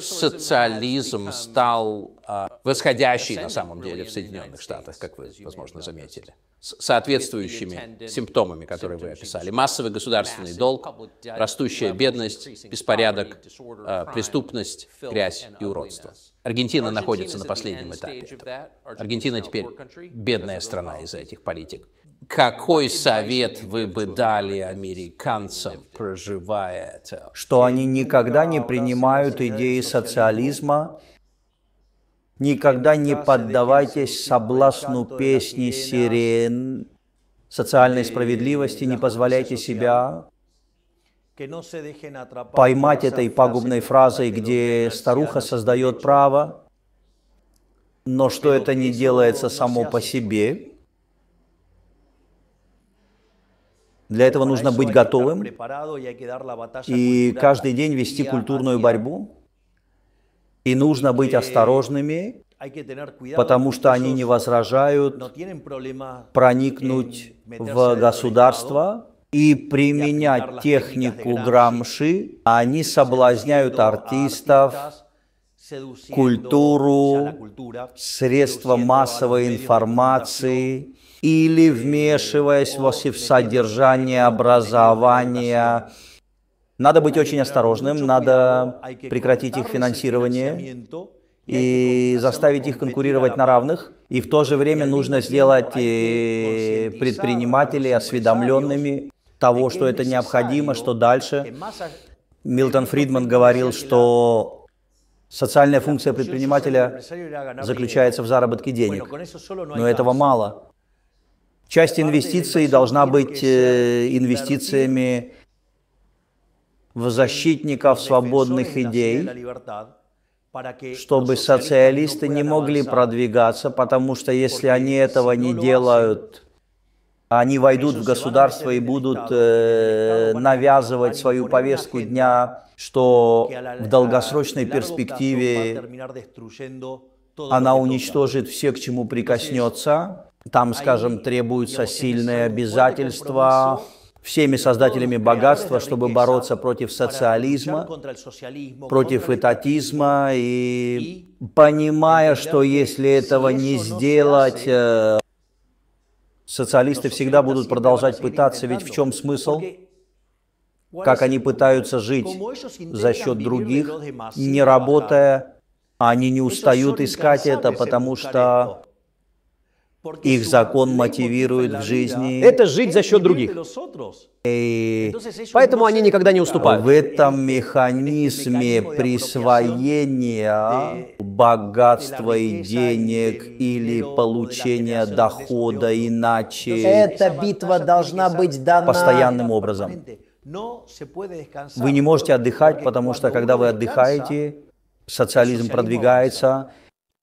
социализм стал а, восходящий на самом деле в Соединенных Штатах, как вы, возможно, заметили, с соответствующими симптомами, которые вы описали. Массовый государственный долг, растущая бедность, беспорядок, а, преступность, грязь и уродство. Аргентина находится на последнем этапе. Аргентина теперь бедная страна из-за этих политик. Какой совет вы бы дали американцам, проживая это? Что они никогда не принимают идеи социализма, никогда не поддавайтесь соблазну песни сирен, социальной справедливости, не позволяйте себя поймать этой пагубной фразой, где старуха создает право, но что это не делается само по себе, Для этого нужно быть готовым и каждый день вести культурную борьбу. И нужно быть осторожными, потому что они не возражают проникнуть в государство и применять технику Грамши. Они соблазняют артистов, культуру, средства массовой информации или вмешиваясь во в содержание образования. Надо быть очень осторожным, надо прекратить их финансирование и заставить их конкурировать на равных. И в то же время нужно сделать э, предпринимателей осведомленными того, что это необходимо, что дальше. Милтон Фридман говорил, что Социальная функция предпринимателя заключается в заработке денег. Но этого мало. Часть инвестиций должна быть э, инвестициями в защитников свободных идей, чтобы социалисты не могли продвигаться, потому что если они этого не делают, они войдут в государство и будут э, навязывать свою повестку дня, что в а-, долгосрочной а, перспективе она уничтожит все, к чему прикоснется. Там, а скажем, требуются сильные обязательства всеми создателями богатства, чтобы бороться против социализма, против этатизма, и понимая, что если этого не сделать, э, социалисты всегда будут продолжать пытаться, ведь в чем смысл? Как они пытаются жить за счет других, не работая, а они не устают искать это, потому что их закон мотивирует в жизни. Это жить за счет других. И поэтому они никогда не уступают. В этом механизме присвоения богатства и денег или получения дохода иначе. Эта битва должна быть дана постоянным образом. Вы не можете отдыхать, потому что когда вы отдыхаете, социализм продвигается,